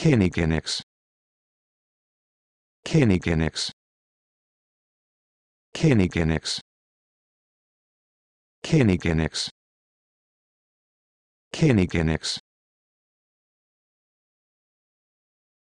Kinegenics Kinegenics Kinegenics Kinegenics Kinegenics